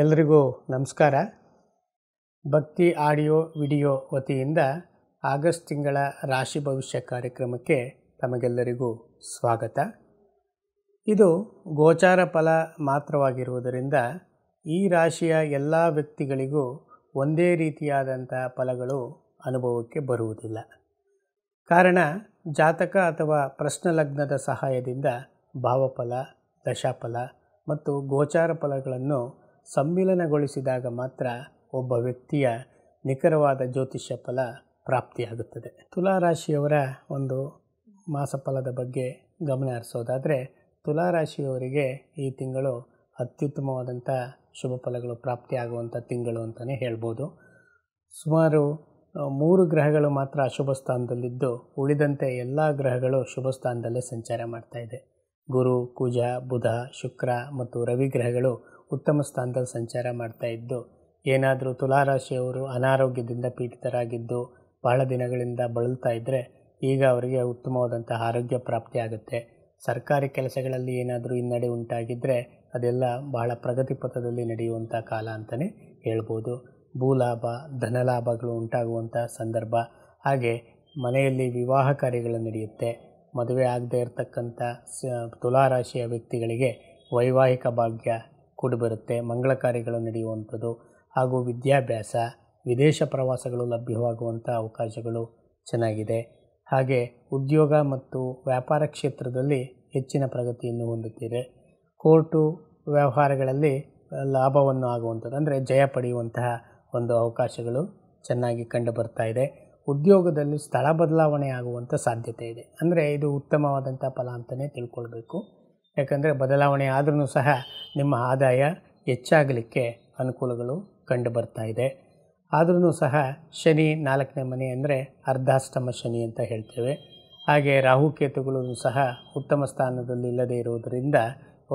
ಎಲ್ರಿಗೂ ನಮಸ್ಕಾರ ಭಕ್ತಿ ಆಡಿಯೋ ವಿಡಿಯೋ ವತಿಯಿಂದ ಆಗಸ್ಟ್ ತಿಂಗಳ ರಾಶಿ ಭವಿಷ್ಯ ಕಾರ್ಯಕ್ರಮಕ್ಕೆ ತಮಗೆಲ್ಲರಿಗೂ ಸ್ವಾಗತ ಇದು ಗೋಚಾರ ಫಲ ಮಾತ್ರವಾಗಿರುವುದರಿಂದ ಈ ರಾಶಿಯ ಎಲ್ಲ ವ್ಯಕ್ತಿಗಳಿಗೂ ಒಂದೇ ರೀತಿಯಾದಂಥ ಫಲಗಳು ಅನುಭವಕ್ಕೆ ಬರುವುದಿಲ್ಲ ಕಾರಣ ಜಾತಕ ಅಥವಾ ಪ್ರಶ್ನಲಗ್ನದ ಸಹಾಯದಿಂದ ಭಾವಫಲ ದಶಾಫಲ ಮತ್ತು ಗೋಚಾರ ಫಲಗಳನ್ನು ಸಮ್ಮಿಲನಗೊಳಿಸಿದಾಗ ಮಾತ್ರ ಒಬ್ಬ ವ್ಯಕ್ತಿಯ ನಿಖರವಾದ ಜ್ಯೋತಿಷ್ಯ ಫಲ ಪ್ರಾಪ್ತಿಯಾಗುತ್ತದೆ ತುಲಾರಾಶಿಯವರ ಒಂದು ಮಾಸಫಲದ ಬಗ್ಗೆ ಗಮನ ಹರಿಸೋದಾದರೆ ತುಲಾರಾಶಿಯವರಿಗೆ ಈ ತಿಂಗಳು ಅತ್ಯುತ್ತಮವಾದಂಥ ಶುಭ ಫಲಗಳು ಪ್ರಾಪ್ತಿಯಾಗುವಂಥ ತಿಂಗಳು ಅಂತಲೇ ಹೇಳ್ಬೋದು ಸುಮಾರು ಮೂರು ಗ್ರಹಗಳು ಮಾತ್ರ ಅಶುಭ ಸ್ಥಾನದಲ್ಲಿದ್ದು ಉಳಿದಂತೆ ಎಲ್ಲ ಗ್ರಹಗಳು ಶುಭ ಸ್ಥಾನದಲ್ಲೇ ಸಂಚಾರ ಮಾಡ್ತಾ ಇದೆ ಗುರು ಕುಜ ಬುಧ ಶುಕ್ರ ಮತ್ತು ರವಿ ಗ್ರಹಗಳು ಉತ್ತಮ ಸ್ಥಾನದಲ್ಲಿ ಸಂಚಾರ ಮಾಡ್ತಾ ಇದ್ದು ಏನಾದರೂ ತುಲಾರಾಶಿಯವರು ಅನಾರೋಗ್ಯದಿಂದ ಪೀಡಿತರಾಗಿದ್ದು ಬಹಳ ದಿನಗಳಿಂದ ಬಳಲ್ತಾ ಇದ್ದರೆ ಈಗ ಅವರಿಗೆ ಉತ್ತಮವಾದಂತಹ ಆರೋಗ್ಯ ಪ್ರಾಪ್ತಿ ಆಗುತ್ತೆ ಸರ್ಕಾರಿ ಕೆಲಸಗಳಲ್ಲಿ ಏನಾದರೂ ಹಿನ್ನಡೆ ಉಂಟಾಗಿದ್ದರೆ ಅದೆಲ್ಲ ಬಹಳ ಪ್ರಗತಿ ಪಥದಲ್ಲಿ ನಡೆಯುವಂಥ ಕಾಲ ಅಂತಲೇ ಹೇಳ್ಬೋದು ಭೂಲಾಭ ಧನಲಾಭಗಳು ಉಂಟಾಗುವಂಥ ಸಂದರ್ಭ ಹಾಗೆ ಮನೆಯಲ್ಲಿ ವಿವಾಹ ಕಾರ್ಯಗಳು ನಡೆಯುತ್ತೆ ಮದುವೆ ಆಗದೇ ಇರತಕ್ಕಂಥ ಸ ತುಲಾರಾಶಿಯ ವ್ಯಕ್ತಿಗಳಿಗೆ ವೈವಾಹಿಕ ಭಾಗ್ಯ ಕೂಡಿಬರುತ್ತೆ ಮಂಗಳ ಕಾರ್ಯಗಳು ನಡೆಯುವಂಥದ್ದು ಹಾಗೂ ವಿದ್ಯಾಭ್ಯಾಸ ವಿದೇಶ ಪ್ರವಾಸಗಳು ಲಭ್ಯವಾಗುವಂಥ ಅವಕಾಶಗಳು ಚೆನ್ನಾಗಿದೆ ಹಾಗೆ ಉದ್ಯೋಗ ಮತ್ತು ವ್ಯಾಪಾರ ಕ್ಷೇತ್ರದಲ್ಲಿ ಹೆಚ್ಚಿನ ಪ್ರಗತಿಯನ್ನು ಹೊಂದುತ್ತಿದೆ ಕೋರ್ಟು ವ್ಯವಹಾರಗಳಲ್ಲಿ ಲಾಭವನ್ನು ಆಗುವಂಥದ್ದು ಅಂದರೆ ಜಯ ಪಡೆಯುವಂತಹ ಒಂದು ಅವಕಾಶಗಳು ಚೆನ್ನಾಗಿ ಕಂಡುಬರ್ತಾ ಇದೆ ಉದ್ಯೋಗದಲ್ಲಿ ಸ್ಥಳ ಬದಲಾವಣೆ ಆಗುವಂಥ ಸಾಧ್ಯತೆ ಇದೆ ಅಂದರೆ ಇದು ಉತ್ತಮವಾದಂಥ ಫಲ ಅಂತಲೇ ತಿಳ್ಕೊಳ್ಬೇಕು ಯಾಕಂದರೆ ಬದಲಾವಣೆ ಆದ್ರೂ ಸಹ ನಿಮ್ಮ ಆದಾಯ ಹೆಚ್ಚಾಗಲಿಕ್ಕೆ ಅನುಕೂಲಗಳು ಕಂಡು ಬರ್ತಾ ಇದೆ ಆದ್ರೂ ಸಹ ಶನಿ ನಾಲ್ಕನೇ ಮನೆ ಅಂದರೆ ಅರ್ಧಾಷ್ಟಮ ಶನಿ ಅಂತ ಹೇಳ್ತೇವೆ ಹಾಗೆ ರಾಹುಕೇತುಗಳು ಸಹ ಉತ್ತಮ ಸ್ಥಾನದಲ್ಲಿ ಇಲ್ಲದೇ ಇರುವುದರಿಂದ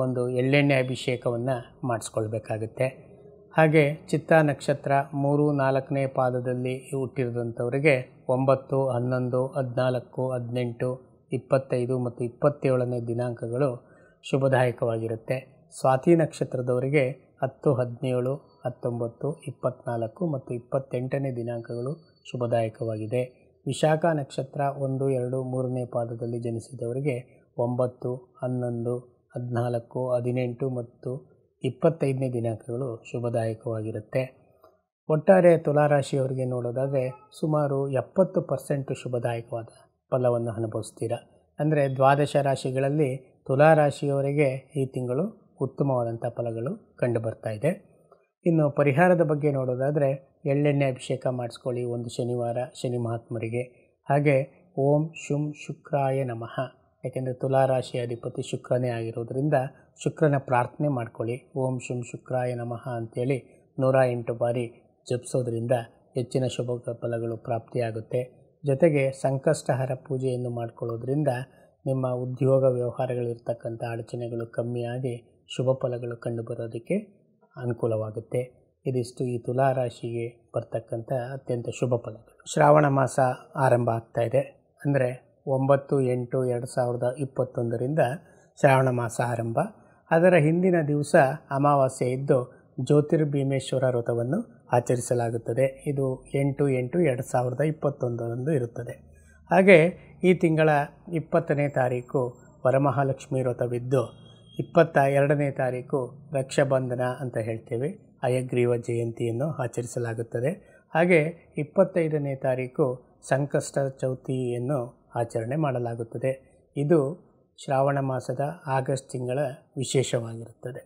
ಒಂದು ಎಳ್ಳೆಣ್ಣೆ ಅಭಿಷೇಕವನ್ನು ಮಾಡಿಸ್ಕೊಳ್ಬೇಕಾಗುತ್ತೆ ಹಾಗೆ ಚಿತ್ತ ನಕ್ಷತ್ರ ಮೂರು ನಾಲ್ಕನೇ ಪಾದದಲ್ಲಿ ಹುಟ್ಟಿರದಂಥವರಿಗೆ ಒಂಬತ್ತು ಹನ್ನೊಂದು ಹದಿನಾಲ್ಕು ಹದಿನೆಂಟು ಇಪ್ಪತ್ತೈದು ಮತ್ತು ಇಪ್ಪತ್ತೇಳನೇ ದಿನಾಂಕಗಳು ಶುಭದಾಯಕವಾಗಿರುತ್ತೆ ಸ್ವಾತಿ ನಕ್ಷತ್ರದವರಿಗೆ ಹತ್ತು ಹದಿನೇಳು ಹತ್ತೊಂಬತ್ತು ಇಪ್ಪತ್ನಾಲ್ಕು ಮತ್ತು ಇಪ್ಪತ್ತೆಂಟನೇ ದಿನಾಂಕಗಳು ಶುಭದಾಯಕವಾಗಿದೆ ವಿಶಾಖ ನಕ್ಷತ್ರ ಒಂದು ಎರಡು ಮೂರನೇ ಪಾದದಲ್ಲಿ ಜನಿಸಿದವರಿಗೆ ಒಂಬತ್ತು ಹನ್ನೊಂದು ಹದಿನಾಲ್ಕು ಹದಿನೆಂಟು ಮತ್ತು ಇಪ್ಪತ್ತೈದನೇ ದಿನಾಂಕಗಳು ಶುಭದಾಯಕವಾಗಿರುತ್ತೆ ಒಟ್ಟಾರೆ ತುಲಾರಾಶಿಯವರಿಗೆ ನೋಡೋದಾದರೆ ಸುಮಾರು ಎಪ್ಪತ್ತು ಪರ್ಸೆಂಟು ಶುಭದಾಯಕವಾದ ಫಲವನ್ನು ಅನುಭವಿಸ್ತೀರ ಅಂದರೆ ದ್ವಾದಶ ರಾಶಿಗಳಲ್ಲಿ ತುಲಾರಾಶಿಯವರಿಗೆ ಈ ತಿಂಗಳು ಉತ್ತಮವಾದಂಥ ಫಲಗಳು ಕಂಡುಬರ್ತಾ ಇದೆ ಇನ್ನು ಪರಿಹಾರದ ಬಗ್ಗೆ ನೋಡೋದಾದರೆ ಎಳ್ಳೆಣ್ಣೆ ಅಭಿಷೇಕ ಮಾಡಿಸ್ಕೊಳ್ಳಿ ಒಂದು ಶನಿವಾರ ಶನಿ ಮಹಾತ್ಮರಿಗೆ ಹಾಗೆ ಓಂ ಶುಂ ಶುಕ್ರಾಯ ನಮಃ ಯಾಕೆಂದರೆ ತುಲಾರಾಶಿ ಅಧಿಪತಿ ಶುಕ್ರನೇ ಆಗಿರೋದರಿಂದ ಶುಕ್ರನ ಪ್ರಾರ್ಥನೆ ಮಾಡ್ಕೊಳ್ಳಿ ಓಂ ಶುಂ ಶುಕ್ರಾಯ ನಮಃ ಅಂಥೇಳಿ ನೂರ ಎಂಟು ಬಾರಿ ಜಪಿಸೋದ್ರಿಂದ ಹೆಚ್ಚಿನ ಶುಭ ಫಲಗಳು ಪ್ರಾಪ್ತಿಯಾಗುತ್ತೆ ಜೊತೆಗೆ ಸಂಕಷ್ಟಹರ ಪೂಜೆಯನ್ನು ಮಾಡಿಕೊಳ್ಳೋದ್ರಿಂದ ನಿಮ್ಮ ಉದ್ಯೋಗ ವ್ಯವಹಾರಗಳಿರ್ತಕ್ಕಂಥ ಅಡಚಣೆಗಳು ಕಮ್ಮಿಯಾಗಿ ಶುಭ ಫಲಗಳು ಕಂಡುಬರೋದಕ್ಕೆ ಅನುಕೂಲವಾಗುತ್ತೆ ಇದಿಷ್ಟು ಈ ತುಲಾರಾಶಿಗೆ ಬರ್ತಕ್ಕಂಥ ಅತ್ಯಂತ ಶುಭ ಫಲಗಳು ಶ್ರಾವಣ ಮಾಸ ಆರಂಭ ಆಗ್ತಾಯಿದೆ ಅಂದರೆ ಒಂಬತ್ತು ಎಂಟು ಎರಡು ಸಾವಿರದ ಇಪ್ಪತ್ತೊಂದರಿಂದ ಶ್ರಾವಣ ಮಾಸ ಆರಂಭ ಅದರ ಹಿಂದಿನ ದಿವಸ ಅಮಾವಾಸ್ಯೆ ಇದ್ದು ಜ್ಯೋತಿರ್ಭೀಮೇಶ್ವರ ವ್ರತವನ್ನು ಆಚರಿಸಲಾಗುತ್ತದೆ ಇದು ಎಂಟು ಎಂಟು ಎರಡು ಸಾವಿರದ ಇಪ್ಪತ್ತೊಂದರಂದು ಇರುತ್ತದೆ ಹಾಗೆ ಈ ತಿಂಗಳ ಇಪ್ಪತ್ತನೇ ತಾರೀಕು ವರಮಹಾಲಕ್ಷ್ಮಿ ವ್ರತವಿದ್ದು ಇಪ್ಪತ್ತ ಎರಡನೇ ತಾರೀಕು ರಕ್ಷಾಬಂಧನ ಅಂತ ಹೇಳ್ತೇವೆ ಅಯಗ್ರೀವ ಜಯಂತಿಯನ್ನು ಆಚರಿಸಲಾಗುತ್ತದೆ ಹಾಗೆ ಇಪ್ಪತ್ತೈದನೇ ತಾರೀಕು ಸಂಕಷ್ಟ ಚೌತಿಯನ್ನು ಆಚರಣೆ ಮಾಡಲಾಗುತ್ತದೆ ಇದು ಶ್ರಾವಣ ಮಾಸದ ಆಗಸ್ಟ್ ತಿಂಗಳ ವಿಶೇಷವಾಗಿರುತ್ತದೆ